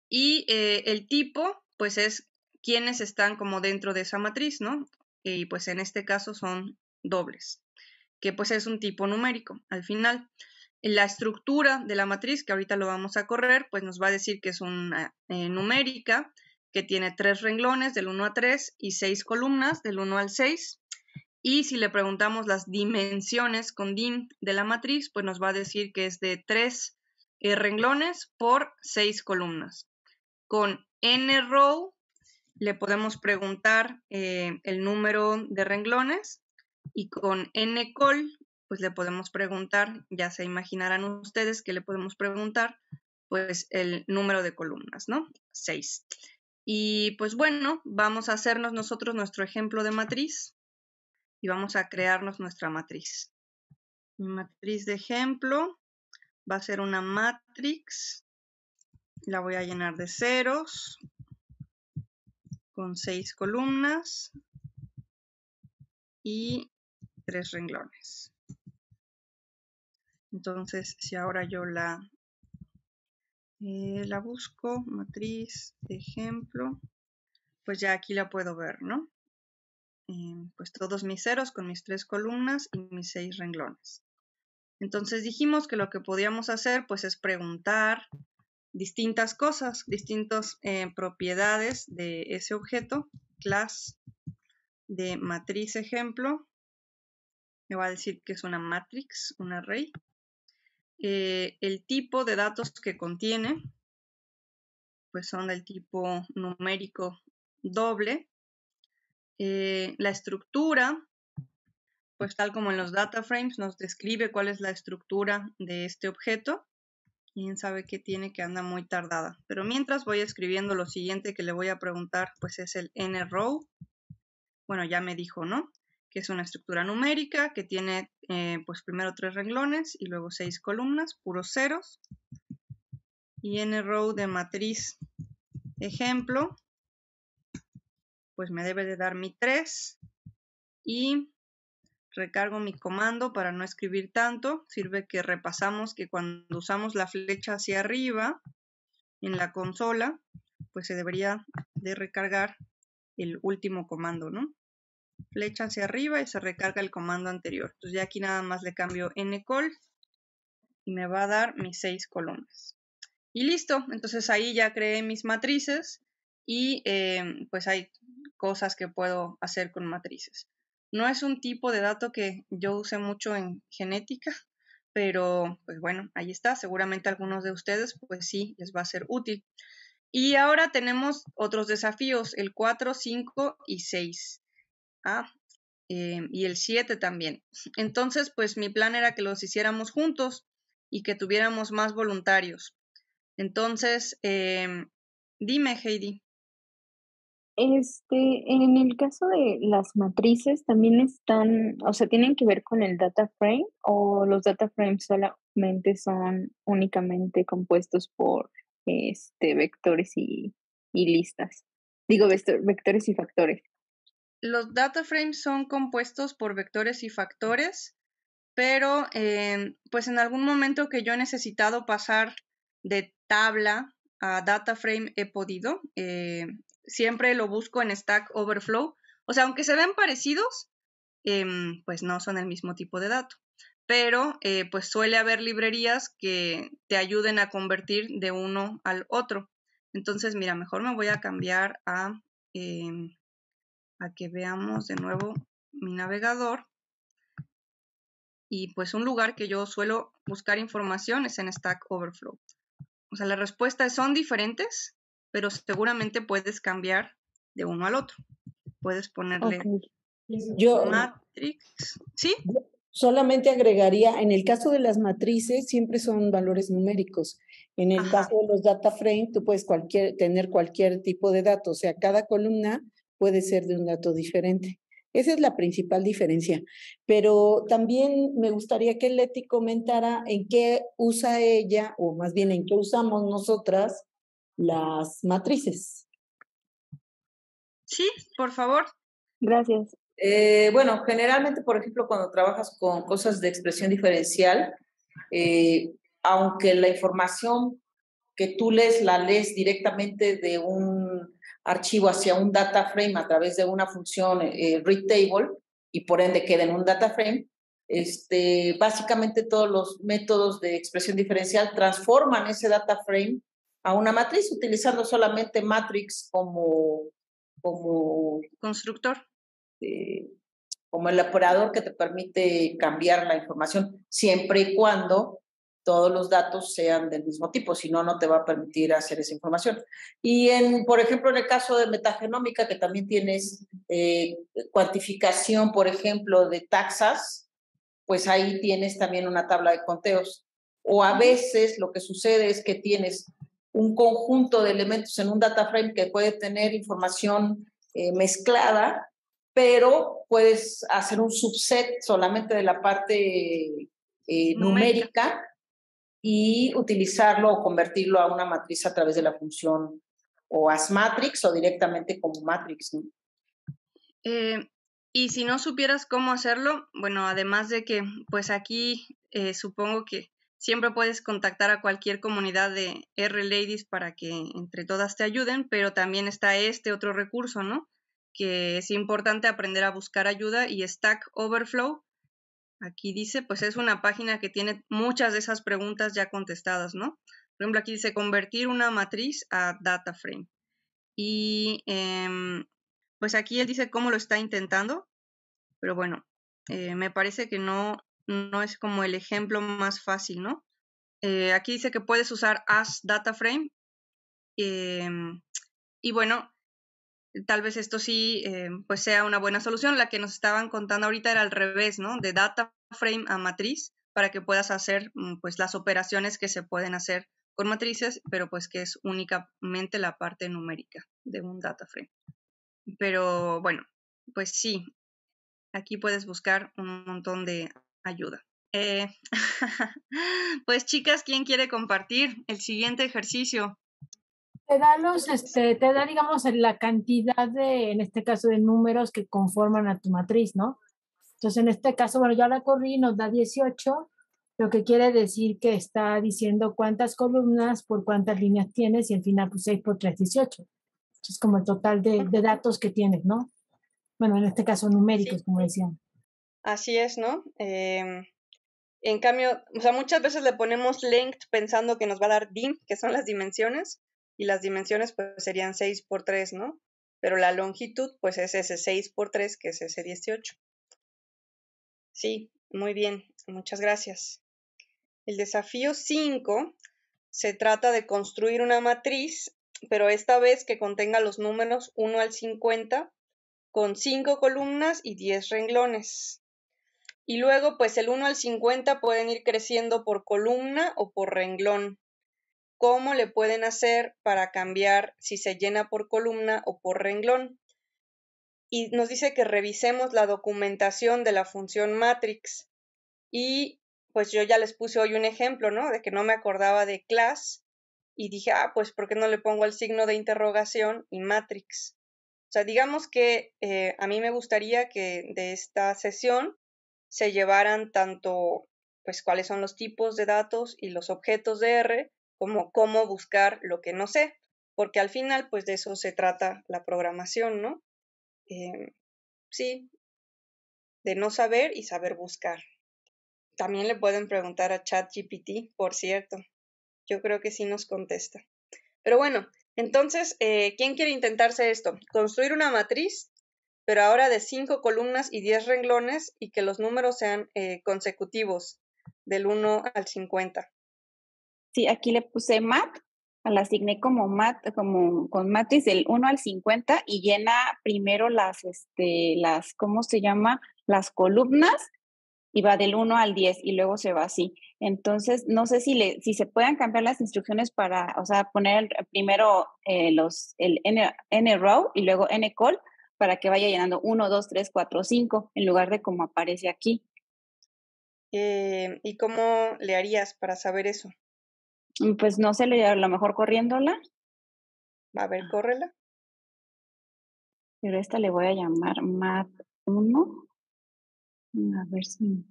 y eh, el tipo, pues es quienes están como dentro de esa matriz, ¿no? Y pues en este caso son dobles, que pues es un tipo numérico al final. La estructura de la matriz, que ahorita lo vamos a correr, pues nos va a decir que es una eh, numérica, que tiene tres renglones del 1 a 3 y seis columnas del 1 al 6. Y si le preguntamos las dimensiones con DIM de la matriz, pues nos va a decir que es de 3 eh, renglones por 6 columnas. Con n row le podemos preguntar eh, el número de renglones y con n col pues le podemos preguntar, ya se imaginarán ustedes que le podemos preguntar pues el número de columnas, ¿no? 6. Y pues bueno, vamos a hacernos nosotros nuestro ejemplo de matriz y vamos a crearnos nuestra matriz. Mi matriz de ejemplo va a ser una matrix. La voy a llenar de ceros con seis columnas y tres renglones. Entonces, si ahora yo la, eh, la busco, matriz, ejemplo, pues ya aquí la puedo ver, ¿no? Em, pues todos mis ceros con mis tres columnas y mis seis renglones. Entonces dijimos que lo que podíamos hacer pues es preguntar distintas cosas, distintas eh, propiedades de ese objeto, class de matriz ejemplo, me va a decir que es una matrix, un array, eh, el tipo de datos que contiene, pues son del tipo numérico doble, eh, la estructura, pues tal como en los data frames, nos describe cuál es la estructura de este objeto. Quién sabe qué tiene que anda muy tardada. Pero mientras voy escribiendo lo siguiente que le voy a preguntar, pues es el n-row. Bueno, ya me dijo, ¿no? Que es una estructura numérica que tiene, eh, pues primero tres renglones y luego seis columnas, puros ceros. Y n-row de matriz ejemplo, pues me debe de dar mi 3 y recargo mi comando para no escribir tanto. Sirve que repasamos que cuando usamos la flecha hacia arriba en la consola, pues se debería de recargar el último comando, ¿no? Flecha hacia arriba y se recarga el comando anterior. Entonces ya aquí nada más le cambio ncol y me va a dar mis seis columnas. Y listo, entonces ahí ya creé mis matrices y eh, pues ahí cosas que puedo hacer con matrices. No es un tipo de dato que yo use mucho en genética, pero pues bueno, ahí está. Seguramente algunos de ustedes pues sí les va a ser útil. Y ahora tenemos otros desafíos, el 4, 5 y 6. Ah, eh, y el 7 también. Entonces, pues mi plan era que los hiciéramos juntos y que tuviéramos más voluntarios. Entonces, em, dime, Heidi. Este, en el caso de las matrices, también están, o sea, tienen que ver con el data frame o los data frames solamente son únicamente compuestos por este, vectores y, listas. Digo, vectores y factores. Los data frames son compuestos por vectores y factores, pero eh, pues en algún momento que yo he necesitado pasar de tabla a data frame he podido. Eh, siempre lo busco en Stack Overflow. O sea, aunque se ven parecidos, em, pues no son el mismo tipo de dato. Pero eh, pues suele haber librerías que te ayuden a convertir de uno al otro. Entonces, mira, mejor me voy a cambiar a, em, a que veamos de nuevo mi navegador. Y pues un lugar que yo suelo buscar información es en Stack Overflow. O sea, las respuestas son diferentes, pero seguramente puedes cambiar de uno al otro. Puedes ponerle yo, matrix. ¿Sí? solamente agregaría, en el caso de las matrices, siempre son valores numéricos. En el caso de los data frame, tú puedes cualquier, tener cualquier tipo de dato, o sea, cada columna puede ser de un dato diferente. Esa es la principal diferencia. Pero también me gustaría que Leti comentara en qué usa ella, o más bien en qué usamos nosotras, las matrices. Sí, por favor. Gracias. Eh, bueno, generalmente, por ejemplo, cuando trabajas con cosas de expresión diferencial, eh, aunque la información que tú lees la lees directamente de un archivo hacia un data frame a través de una función eh, read table y por ende queda en un data frame, este, básicamente todos los métodos de expresión diferencial transforman ese data frame a una matriz utilizando solamente Matrix como, como constructor. Eh, como el operador que te permite cambiar la información, siempre y cuando todos los datos sean del mismo tipo, si no, no te va a permitir hacer esa información. Y en, por ejemplo, en el caso de metagenómica, que también tienes eh, cuantificación, por ejemplo, de taxas, pues ahí tienes también una tabla de conteos. O a veces lo que sucede es que tienes un conjunto de elementos en un data frame que puede tener información eh, mezclada, pero puedes hacer un subset solamente de la parte eh, numérica y utilizarlo o convertirlo a una matriz a través de la función o as matrix o directamente como matrix. Eh, y si no supieras cómo hacerlo, bueno, además de que pues aquí supongo que Siempre puedes contactar a cualquier comunidad de R-Ladies para que entre todas te ayuden, pero también está este otro recurso, ¿no? Que es importante aprender a buscar ayuda y Stack Overflow, aquí dice, pues es una página que tiene muchas de esas preguntas ya contestadas, ¿no? Por ejemplo, aquí dice convertir una matriz a data frame. Y em, pues aquí él dice cómo lo está intentando, pero bueno, eh, me parece que no, no es como el ejemplo más fácil, ¿no? Eh, aquí dice que puedes usar as data em, y bueno, tal vez esto sí eh, pues sea una buena solución. La que nos estaban contando ahorita era al revés, ¿no? De DataFrame a matriz para que puedas hacer mm, pues las operaciones que se pueden hacer con matrices, pero pues que es únicamente la parte numérica de un DataFrame. Pero bueno, pues sí, aquí puedes buscar un montón de ayuda. Eh, pues chicas, ¿quién quiere compartir el siguiente ejercicio? Te da los, este, te da, digamos, la cantidad de, en este caso, de números que conforman a tu matriz, ¿no? Entonces, en este caso, bueno, ya la corrí, nos da 18, lo que quiere decir que está diciendo cuántas columnas por cuántas líneas tienes y al final, pues 6 por 3, 18. Es como el total de, datos que tienes, ¿no? Bueno, en este caso, numéricos, como decían. Así es, ¿no? Em, en cambio, o sea, muchas veces le ponemos length pensando que nos va a dar dim, que son las dimensiones, y las dimensiones pues serían 6 por 3, ¿no? Pero la longitud pues es ese 6 por 3, que es ese 18. Sí, muy bien, muchas gracias. El desafío 5 se trata de construir una matriz, pero esta vez que contenga los números 1 al 50, con 5 columnas y 10 renglones. Y luego, pues el 1 al 50 pueden ir creciendo por columna o por renglón. ¿Cómo le pueden hacer para cambiar si se llena por columna o por renglón? Y nos dice que revisemos la documentación de la función matrix. Y pues yo ya les puse hoy un ejemplo, ¿no? De que no me acordaba de class y dije, ah, pues ¿por qué no le pongo el signo de interrogación y matrix? O sea, digamos que eh, a mí me gustaría que de esta sesión se llevaran tanto pues cuáles son los tipos de datos y los objetos de R, como cómo buscar lo que no sé, porque al final pues de eso se trata la programación, ¿no? Em, sí, de no saber y saber buscar. También le pueden preguntar a ChatGPT, por cierto. Yo creo que sí nos contesta. Pero bueno, entonces, eh, ¿quién quiere intentarse esto? Construir una matriz pero ahora de cinco columnas y diez renglones y que los números sean eh, consecutivos, del 1 al 50. Sí, aquí le puse mat, la asigné como mat, como con matriz del 1 al 50 y llena primero las, este, las, ¿cómo se llama? Las columnas y va del 1 al 10 y luego se va así. Entonces, no sé si, le, si se pueden cambiar las instrucciones para, o sea, poner primero eh, los, el N, N row y luego N call para que vaya llenando 1, 2, 3, 4, 5, en lugar de como aparece aquí. Eh, ¿Y cómo le harías para saber eso? Mm, pues no sé, a lo mejor corriéndola. A ver, ah. córrela. Pero esta le voy a llamar MAT 1. A ver si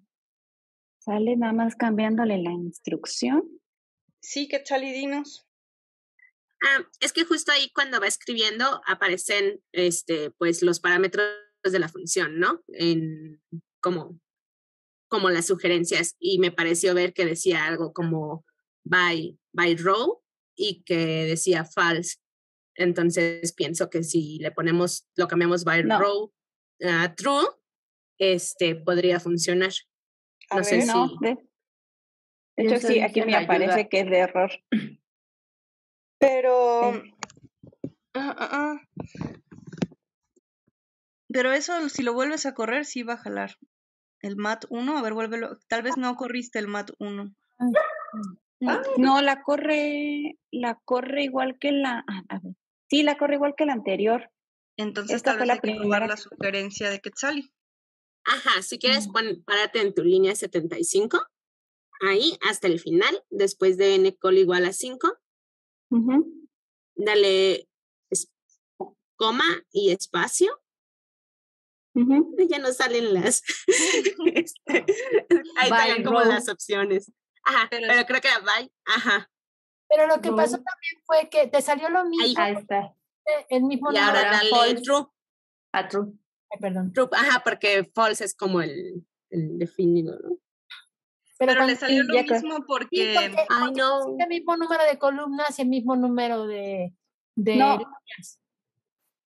sale nada más cambiándole la instrucción. Sí, que chalidinos. Ah, es que justo ahí cuando va escribiendo aparecen este, pues, los parámetros de la función, ¿no? En, como, como las sugerencias. Y me pareció ver que decía algo como by, by row y que decía false. Entonces pienso que si le ponemos, lo cambiamos by row a true, este podría funcionar. no sé De, hecho, sí, aquí me aparece que es de error. Pero... Eh, Pero eso, si lo vuelves a correr, sí va a jalar. El MAT 1, a ver, vuélvelo. Tal vez no corriste el MAT 1. Mm. Mm. Ah. No, la corre, la corre igual que la. Ah, sí, la corre igual que la anterior. Entonces, Esta tal vez la primera. la sugerencia de Quetzali. Ajá, si quieres, párate en tu línea 75, ahí hasta el final, después de n col igual a 5, Dale coma y espacio. Ya no salen las. Este, ahí salen como las opciones. Ajá, pero, creo que bye. Ajá. Pero lo que pasó también fue que te salió lo mismo. Ahí está. El mismo y ahora dale true. A ah, true. Ay, perdón. ajá, porque false es como el, el definido, ¿no? Pero, le salió lo mismo porque, sí, el mismo número de columnas y el mismo número de, de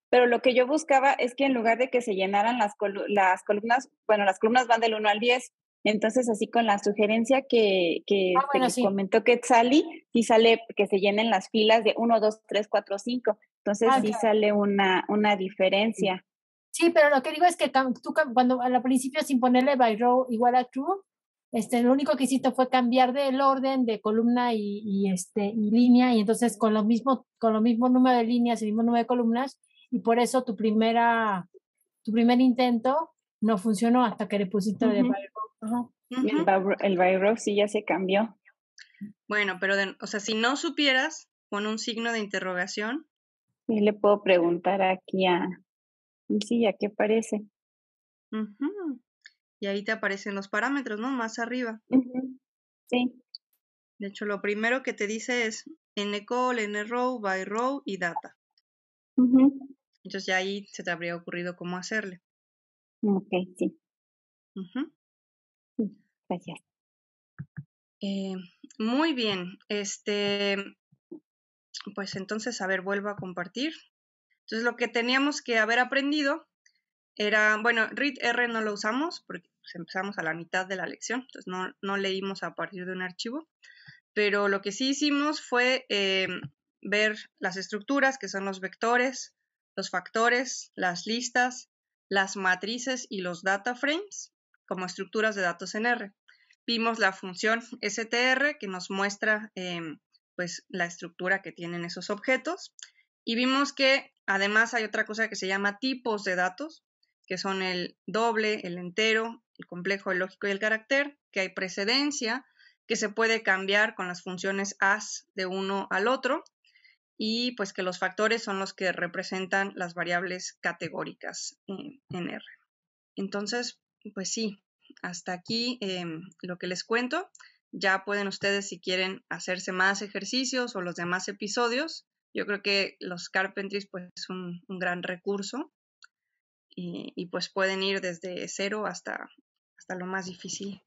Pero lo que yo buscaba es que en lugar de que se llenaran las, las columnas, bueno, las columnas van del 1 al 10, entonces así con la sugerencia que, que ah, este, comentó que sale, sí sale que se llenen las filas de 1, 2, 3, 4, 5, entonces ah, sí sale una, una diferencia. Sí, pero lo que digo es que tú cuando al principio sin ponerle by row igual a true, este, lo único que hiciste fue cambiar del orden de columna y, y este, y línea, y entonces con lo, mismo, con lo mismo número de líneas y el mismo número de columnas, y por eso tu, primera, tu primer intento no funcionó hasta que le pusiste el Byrow. El sí ya se cambió. Bueno, pero, o sea, si no supieras, con un signo de interrogación. Y le puedo preguntar aquí a. Sí, ¿a qué parece? mhm y ahí te aparecen los parámetros, ¿no? Más arriba. Sí. De hecho, lo primero que te dice es n-call, n-row, by row y data. Entonces ya ahí se te habría ocurrido cómo hacerle. Ok, sí. gracias. Eh, muy bien. Este, pues entonces, a ver, vuelvo a compartir. Entonces, lo que teníamos que haber aprendido era, bueno, read R no lo usamos porque pues, empezamos a la mitad de la lección, entonces no, leímos a partir de un archivo, pero lo que sí hicimos fue em, ver las estructuras, que son los vectores, los factores, las listas, las matrices y los data frames como estructuras de datos en R. Vimos la función str que nos muestra em, pues, la estructura que tienen esos objetos y vimos que además hay otra cosa que se llama tipos de datos, que son el doble, el entero, el complejo, el lógico y el carácter, que hay precedencia, que se puede cambiar con las funciones as de uno al otro y pues que los factores son los que representan las variables categóricas en, R. Entonces, pues sí, hasta aquí eh, lo que les cuento. Ya pueden ustedes, si quieren, hacerse más ejercicios o los demás episodios. Yo creo que los Carpentries, pues, es un gran recurso y, pues pueden ir desde cero hasta, hasta lo más difícil.